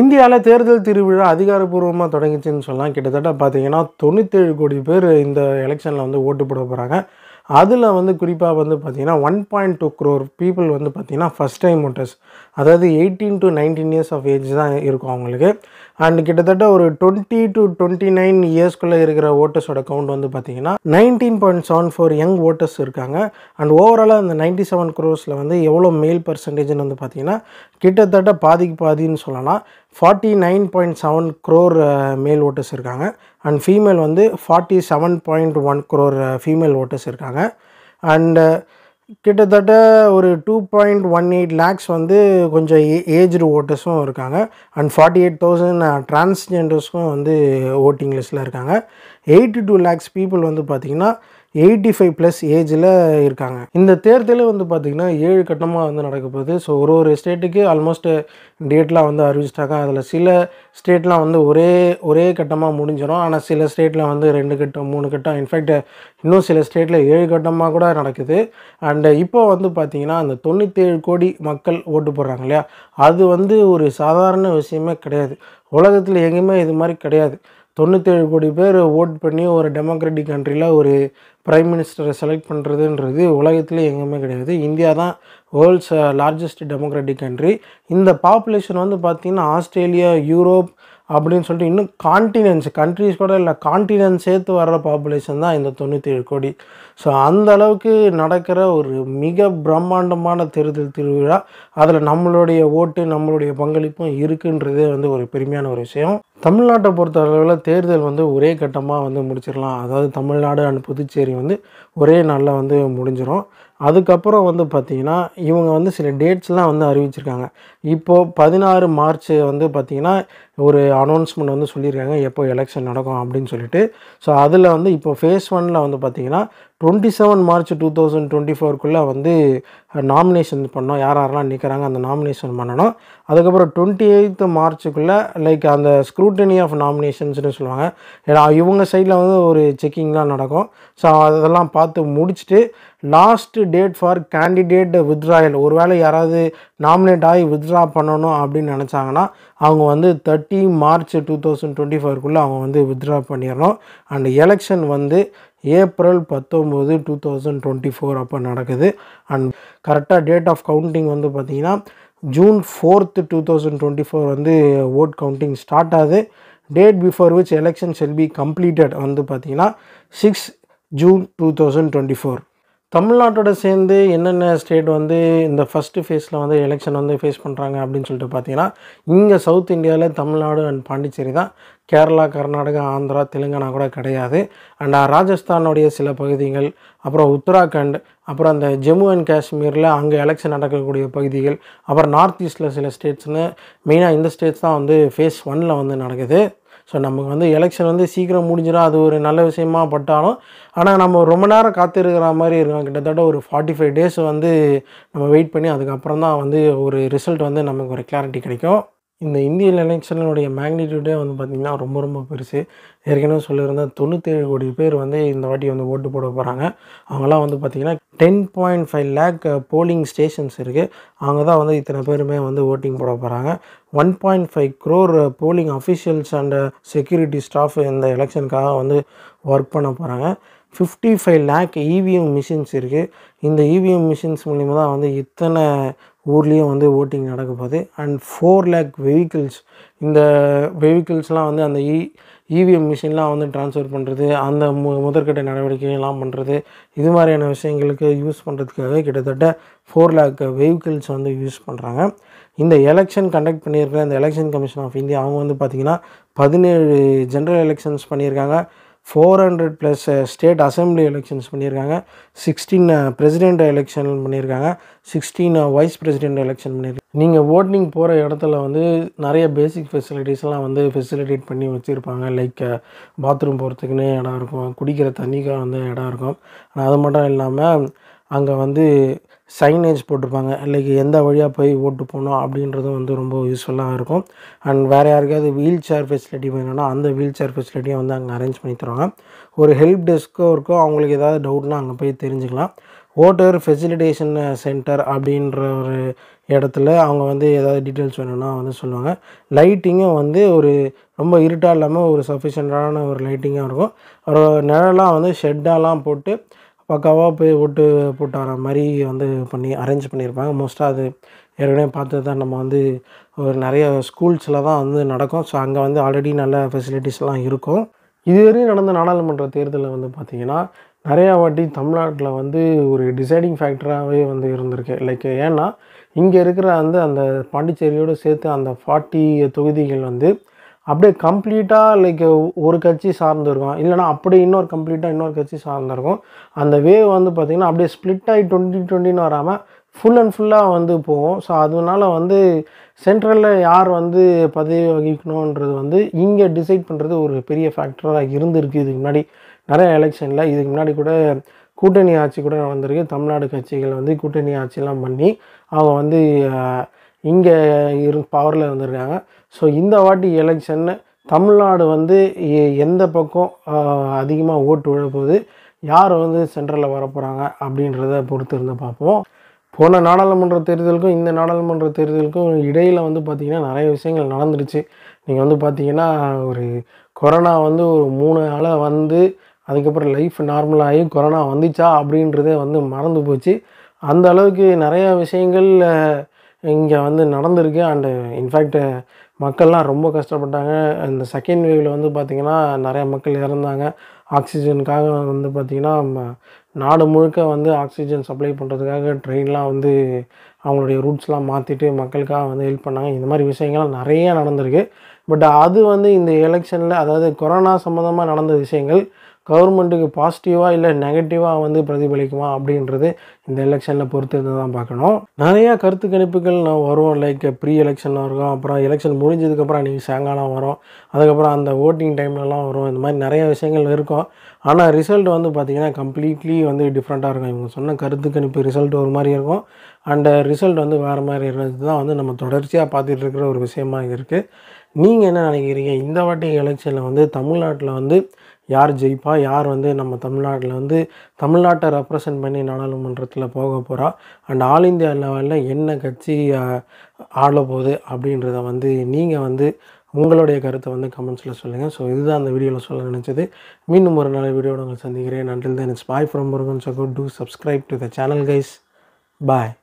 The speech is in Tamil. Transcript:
இந்தியாவில் தேர்தல் திருவிழா அதிகாரப்பூர்வமாக தொடங்கிச்சின்னு சொல்லலாம் கிட்டத்தட்ட பார்த்தீங்கன்னா தொண்ணூற்றேழு கோடி பேர் இந்த எலெக்ஷனில் வந்து ஓட்டு போட போகிறாங்க அதில் வந்து குறிப்பாக வந்து பார்த்திங்கன்னா one point two crore people வந்து பார்த்திங்கன்னா ஃபஸ்ட் டைம் ஓட்டர்ஸ் அதாவது eighteen to nineteen years of age தான் இருக்கும் அவங்களுக்கு அண்ட் கிட்டத்தட்ட ஒரு டுவெண்ட்டி டு டுவெண்ட்டி நைன் இயர்ஸ்க்குள்ளே இருக்கிற ஓட்டர்ஸோட கவுண்ட் வந்து பார்த்தீங்கன்னா nineteen point seven four young voters இருக்காங்க அண்ட் ஓவராலாக அந்த நைன்டி செவன் க்ரோர்ஸில் வந்து எவ்வளோ மேல் பர்சன்டேஜ்னு வந்து பார்த்திங்கன்னா கிட்டத்தட்ட பாதிக்கு பாதின்னு சொல்லலாம் forty nine point seven crore male voters இருக்காங்க அண்ட் ஃபீமேல் வந்து forty seven point one crore female voters இருக்காங்க அண்டு கிட்டத்தட்ட ஒரு two point one eight lakhs வந்து கொஞ்சம் ஏஜ்டு ஓட்டர்ஸும் இருக்காங்க அண்ட் ஃபார்ட்டி எயிட் தௌசண்ட் டிரான்ஸ்ஜெண்டர்ஸும் வந்து ஓட்டிங் லிஸ்ட்டில் இருக்காங்க எயிட்டி டூ லேக்ஸ் பீப்புள் வந்து பார்த்திங்கன்னா எயிட்டி ஃபைவ் ப்ளஸ் ஏஜில் இருக்காங்க இந்த தேர்தலே வந்து பார்த்திங்கன்னா ஏழு கட்டமாக வந்து நடக்க போகுது ஸோ ஒரு ஒரு ஸ்டேட்டுக்கு ஆல்மோஸ்ட் டேட்லாம் வந்து அறிவிச்சிட்டாங்க அதில் சில ஸ்டேட்லாம் வந்து ஒரே ஒரே கட்டமாக முடிஞ்சிடும் ஆனால் சில ஸ்டேட்டில் வந்து ரெண்டு கட்டம் மூணு கட்டம் இன்ஃபேக்ட் இன்னும் சில ஸ்டேட்டில் ஏழு கட்டமாக கூட நடக்குது அண்டு இப்போ வந்து பார்த்திங்கன்னா அந்த தொண்ணூற்றேழு கோடி மக்கள் ஓட்டு போடுறாங்க இல்லையா அது வந்து ஒரு சாதாரண விஷயமே கிடையாது உலகத்தில் எங்கேயுமே இது மாதிரி கிடையாது தொண்ணூற்றேழு கோடி பேர் ஓட் பண்ணி ஒரு டெமோக்ராட்டிக் கண்ட்ரியில் ஒரு ப்ரைம் மினிஸ்டரை செலக்ட் பண்ணுறதுன்றது உலகத்தில் எங்கேயுமே கிடையாது இந்தியா தான் வேர்ல்ட்ஸ் லார்ஜஸ்ட் டெமோக்ராட்டிக் கண்ட்ரி இந்த பாப்புலேஷன் வந்து பார்த்திங்கன்னா ஆஸ்திரேலியா யூரோப் அப்படின்னு சொல்லிட்டு இன்னும் கான்டினென்ட்ஸ் கண்ட்ரிஸ் கூட இல்லை கான்டினென்ட் சேர்த்து வர்ற பாப்புலேஷன் தான் இந்த தொண்ணூற்றி கோடி ஸோ அந்த அளவுக்கு நடக்கிற ஒரு மிக பிரம்மாண்டமான தேர்தல் திருவிழா அதில் நம்மளுடைய ஓட்டு நம்மளுடைய பங்களிப்பும் இருக்குன்றதே வந்து ஒரு பெருமையான ஒரு விஷயம் தமிழ்நாட்டை பொறுத்த அளவில் தேர்தல் வந்து ஒரே கட்டமாக வந்து முடிச்சிடலாம் அதாவது தமிழ்நாடு அண்ட் புதுச்சேரி வந்து ஒரே நாளில் வந்து முடிஞ்சிடும் அதுக்கப்புறம் வந்து பார்த்திங்கன்னா இவங்க வந்து சில டேட்ஸ்லாம் வந்து அறிவிச்சிருக்காங்க இப்போது பதினாறு மார்ச் வந்து பார்த்திங்கன்னா ஒரு அனௌன்ஸ்மெண்ட் வந்து சொல்லியிருக்காங்க எப்போ எலெக்ஷன் நடக்கும் அப்படின்னு சொல்லிட்டு ஸோ அதில் வந்து இப்போ ஃபேஸ் ஒனில் வந்து பார்த்திங்கன்னா twenty seven March two thousand twenty ஃபோருக்குள்ளே வந்து நாமினேஷன் பண்ணோம் யார் யாரெல்லாம் நிற்கிறாங்க அந்த நாமினேஷன் பண்ணணும் அதுக்கப்புறம் டுவெண்ட்டி எயித்து மார்ச்சுக்குள்ளே லைக் அந்த ஸ்க்ரூட்டனி ஆஃப் நாமினேஷன்ஸ்னு சொல்லுவாங்க ஏன்னா இவங்க சைடில் வந்து ஒரு செக்கிங்லாம் நடக்கும் ஸோ அதெல்லாம் பார்த்து முடிச்சுட்டு last date for candidate withdrawal ஒருவேளை யாராவது நாமினேட் ஆகி வித்ரா பண்ணணும் அப்படின்னு நினச்சாங்கன்னா அவங்க வந்து thirty March two thousand twenty ஃபோருக்குள்ளே அவங்க வந்து வித்ரா பண்ணிடணும் அண்ட் எலெக்ஷன் வந்து ஏப்ரல் பத்தொம்போது டூ தௌசண்ட் டுவெண்ட்டி ஃபோர் அப்போ நடக்குது அண்ட் கரெக்டாக டேட் ஆஃப் கவுண்டிங் வந்து பார்த்திங்கன்னா June fourth two thousand twenty four வந்து ஓட் கவுண்டிங் ஸ்டார்ட் ஆகுது date before which election shall be completed வந்து பார்த்திங்கன்னா six June two thousand twenty four தமிழ்நாட்டோட சேர்ந்து என்னென்ன ஸ்டேட் வந்து இந்த ஃபஸ்ட்டு ஃபேஸில் வந்து எலெக்ஷன் வந்து ஃபேஸ் பண்ணுறாங்க அப்படின்னு சொல்லிட்டு பார்த்தீங்கன்னா இங்கே சவுத் இந்தியாவில் தமிழ்நாடு அண்ட் பாண்டிச்சேரி தான் கேரளா கர்நாடகா ஆந்திரா தெலுங்கானா கூட கிடையாது அண்ட் ராஜஸ்தானுடைய சில பகுதிகள் அப்புறம் உத்தராகண்ட் அப்புறம் அந்த ஜம்மு அண்ட் காஷ்மீரில் அங்கே எலெக்ஷன் நடக்கக்கூடிய பகுதிகள் அப்புறம் நார்த் ஈஸ்ட்டில் சில ஸ்டேட்ஸ்னு மெயினாக இந்த ஸ்டேட்ஸ் தான் வந்து ஃபேஸ் ஒனில் வந்து நடக்குது ஸோ நமக்கு வந்து எலெக்ஷன் வந்து சீக்கிரம் முடிஞ்சிடும் அது ஒரு நல்ல விஷயமா பட்டாலும் ஆனால் நம்ம ரொம்ப நேரம் காத்திருக்கிற மாதிரி இருக்கும் கிட்டத்தட்ட ஒரு ஃபார்ட்டி ஃபைவ் டேஸ் வந்து நம்ம வெயிட் பண்ணி அதுக்கப்புறம் தான் வந்து ஒரு ரிசல்ட் வந்து நமக்கு ஒரு கிளாரிட்டி கிடைக்கும் இந்த இந்தியன் எலெக்ஷனுடைய மேக்னிடியூடே வந்து பார்த்திங்கன்னா ரொம்ப ரொம்ப பெருசு ஏற்கனவே சொல்லியிருந்தால் தொண்ணூற்றேழு கோடி பேர் வந்து இந்த வாட்டி வந்து ஓட்டு போட போகிறாங்க அவங்களாம் வந்து பார்த்திங்கன்னா ten point five lakh polling stations இருக்குது அவங்க தான் வந்து இத்தனை பேருமே வந்து ஓட்டிங் போட போகிறாங்க one point five crore polling officials and security staff இந்த எலெக்ஷனுக்காக வந்து ஒர்க் பண்ண போகிறாங்க fifty five lakh EVM machines இருக்குது இந்த இவிஎம் மிஷின்ஸ் மூலிமா தான் வந்து இத்தனை ஊர்லேயும் வந்து ஓட்டிங் நடக்க போகுது அண்ட் ஃபோர் லேக் வெஹிக்கிள்ஸ் இந்த வெஹிக்கிள்ஸ்லாம் வந்து அந்த இ இவிஎம் மிஷின்லாம் வந்து ட்ரான்ஸ்ஃபர் பண்ணுறது அந்த மு முதற்கட்ட நடவடிக்கைகள்லாம் பண்ணுறது இது மாதிரியான விஷயங்களுக்கு யூஸ் பண்ணுறதுக்காக கிட்டத்தட்ட ஃபோர் லேக் வெஹிக்கிள்ஸ் வந்து யூஸ் பண்ணுறாங்க இந்த எலெக்ஷன் கண்டக்ட் பண்ணியிருக்கிற இந்த எலெக்ஷன் கமிஷன் ஆஃப் இந்தியா அவங்க வந்து பார்த்திங்கன்னா பதினேழு ஜென்ரல் எலெக்ஷன்ஸ் பண்ணியிருக்காங்க four hundred plus state assembly elections பண்ணியிருக்காங்க சிக்ஸ்டீன் பிரசிடெண்ட் எலெக்ஷன் பண்ணியிருக்காங்க சிக்ஸ்டீன் வைஸ் பிரசிடெண்ட் எலெக்ஷன் பண்ணியிருக்காங்க நீங்கள் ஓட்டிங் போகிற இடத்துல வந்து நிறைய பேசிக் ஃபெசிலிட்டிஸ்லாம் வந்து ஃபெசிலிட்டேட் பண்ணி வச்சுருப்பாங்க லைக் பாத்ரூம் uh, போகிறதுக்குன்னே இடம் இருக்கும் குடிக்கிற தண்ணிக்காக வந்து இடம் இருக்கும் ஆனால் அது மட்டும் இல்லாமல் அங்கே வந்து சைனேஜ் போட்டிருப்பாங்க லைக் எந்த வழியாக போய் ஓட்டு போகணும் அப்படின்றதும் வந்து ரொம்ப யூஸ்ஃபுல்லாக இருக்கும் அண்ட் வேறு யாருக்காவது வீல் சேர் ஃபெசிலிட்டி வேணும்னா அந்த வீல் சேர் ஃபெசிலிட்டியும் வந்து அங்கே அரேஞ்ச் பண்ணி தருவாங்க ஒரு ஹெல்ப் டெஸ்க்கோ இருக்கோ அவங்களுக்கு ஏதாவது டவுட்னா அங்கே போய் தெரிஞ்சுக்கலாம் ஓட்டர் ஃபெசிலிட்டேஷன் சென்டர் அப்படின்ற ஒரு இடத்துல அவங்க வந்து ஏதாவது டீட்டெயில்ஸ் வேணும்னா வந்து சொல்லுவாங்க லைட்டிங்கும் வந்து ஒரு ரொம்ப இருட்டாக இல்லாமல் ஒரு சஃபிஷியண்ட்டான ஒரு லைட்டிங்காக இருக்கும் ஒரு நிழலாம் வந்து ஷெட்டாலாம் போட்டு பக்காவாக போய் ஓட்டு போட்டு வர மாதிரி வந்து பண்ணி அரேஞ்ச் பண்ணியிருப்பாங்க மோஸ்ட்டாக அது ஏற்கனவே பார்த்தது தான் நம்ம வந்து ஒரு நிறைய ஸ்கூல்ஸில் தான் வந்து நடக்கும் ஸோ அங்கே வந்து ஆல்ரெடி நல்ல ஃபெசிலிட்டிஸ்லாம் இருக்கும் இதுவரையும் நடந்த நாடாளுமன்ற தேர்தலில் வந்து பார்த்திங்கன்னா நிறையா வாட்டி தமிழ்நாட்டில் வந்து ஒரு டிசைடிங் ஃபேக்டராகவே வந்து இருந்திருக்கு லைக் ஏன்னா இங்கே இருக்கிற வந்து அந்த பாண்டிச்சேரியோடு சேர்த்து அந்த ஃபார்ட்டி தொகுதிகள் வந்து அப்படியே கம்ப்ளீட்டாக லைக் ஒரு கட்சி சார்ந்திருக்கும் இல்லைனா அப்படியே இன்னொரு கம்ப்ளீட்டாக இன்னொரு கட்சி சார்ந்திருக்கும் அந்த வேவ் வந்து பார்த்திங்கன்னா அப்படியே ஸ்ப்ளிட் ஆகி டுவெண்ட்டி டுவெண்ட்டின்னு வராமல் ஃபுல் அண்ட் ஃபுல்லாக வந்து போகும் ஸோ அதனால் வந்து சென்ட்ரலில் யார் வந்து பதவி வகிக்கணுன்றது வந்து இங்கே டிசைட் பண்ணுறது ஒரு பெரிய ஃபேக்டராக இருந்திருக்கு இதுக்கு முன்னாடி நிறைய எலெக்ஷனில் இதுக்கு முன்னாடி கூட கூட்டணி ஆட்சி கூட நடந்திருக்கு தமிழ்நாடு கட்சிகள் வந்து கூட்டணி ஆட்சிலாம் பண்ணி அவங்க வந்து இங்கே இரு பவரில் இருந்திருக்காங்க ஸோ இந்த வாட்டி எலெக்ஷன் தமிழ்நாடு வந்து எந்த பக்கம் அதிகமாக ஓட்டு விழப்போகுது யார் வந்து சென்ட்ரலில் வரப்போகிறாங்க அப்படின்றத பொறுத்து இருந்து பார்ப்போம் போன நாடாளுமன்ற தேர்தலுக்கும் இந்த நாடாளுமன்ற தேர்தலுக்கும் இடையில் வந்து பார்த்திங்கன்னா நிறைய விஷயங்கள் நடந்துருச்சு நீங்கள் வந்து பார்த்திங்கன்னா ஒரு கொரோனா வந்து ஒரு மூணு நாளாக வந்து அதுக்கப்புறம் லைஃப் நார்மலாகி கொரோனா வந்துச்சா அப்படின்றதே வந்து மறந்து போச்சு அந்த அளவுக்கு நிறையா விஷயங்கள் இங்கே வந்து நடந்திருக்கு அண்டு இன்ஃபேக்ட் மக்கள்லாம் ரொம்ப கஷ்டப்பட்டாங்க இந்த செகண்ட் வேவில் வந்து பார்த்திங்கன்னா நிறையா மக்கள் இறந்தாங்க ஆக்சிஜனுக்காக வந்து பார்த்திங்கன்னா நாடு முழுக்க வந்து ஆக்சிஜன் சப்ளை பண்ணுறதுக்காக ட்ரெயின்லாம் வந்து அவங்களுடைய ரூட்ஸ்லாம் மாற்றிட்டு மக்களுக்காக வந்து ஹெல்ப் பண்ணாங்க இந்த மாதிரி விஷயங்கள்லாம் நிறைய நடந்திருக்கு பட் அது வந்து இந்த எலெக்ஷனில் அதாவது கொரோனா சம்மந்தமாக நடந்த விஷயங்கள் கவர்மெண்ட்டுக்கு பாசிட்டிவாக இல்லை நெகட்டிவாக வந்து பிரதிபலிக்குமா அப்படின்றது இந்த எலெக்ஷனில் பொறுத்து இருந்து தான் பார்க்கணும் நிறையா கருத்து கணிப்புகள் நான் வரும் லைக் ப்ரீ எலெக்ஷன் இருக்கும் அப்புறம் எலெக்ஷன் முடிஞ்சதுக்கப்புறம் அன்றைக்கி சாயங்காலம் வரும் அதுக்கப்புறம் அந்த ஓட்டிங் டைம்லலாம் வரும் இந்த மாதிரி நிறைய விஷயங்கள் இருக்கும் ஆனால் ரிசல்ட் வந்து பார்த்திங்கன்னா கம்ப்ளீட்லி வந்து டிஃப்ரெண்ட்டாக இருக்கும் இவங்க சொன்ன கருத்து கணிப்பு ரிசல்ட் ஒரு மாதிரி இருக்கும் அண்ட் ரிசல்ட் வந்து வேறு மாதிரி இருந்தது தான் வந்து நம்ம தொடர்ச்சியாக பார்த்துட்டு இருக்கிற ஒரு விஷயமாக இருக்குது நீங்கள் என்ன நினைக்கிறீங்க இந்த வாட்டி எலெக்ஷனில் வந்து தமிழ்நாட்டில் வந்து யார் ஜெயிப்பா யார் வந்து நம்ம தமிழ்நாட்டில் வந்து தமிழ்நாட்டை ரெப்ரசன்ட் பண்ணி நாடாளுமன்றத்தில் போக போகிறா அண்ட் ஆல் இந்தியா லெவலில் என்ன கட்சி ஆடப்போகுது அப்படின்றத வந்து நீங்கள் வந்து உங்களுடைய கருத்தை வந்து கமெண்ட்ஸில் சொல்லுங்கள் ஸோ இதுதான் அந்த வீடியோவில் சொல்ல நினச்சது மீண்டும் ஒரு நாள் வீடியோட உங்களை சந்திக்கிறேன் நன்றில் தான் இட்ஸ் பாய் ஃப்ரம் முருகன் சகோ to subscribe to the channel guys bye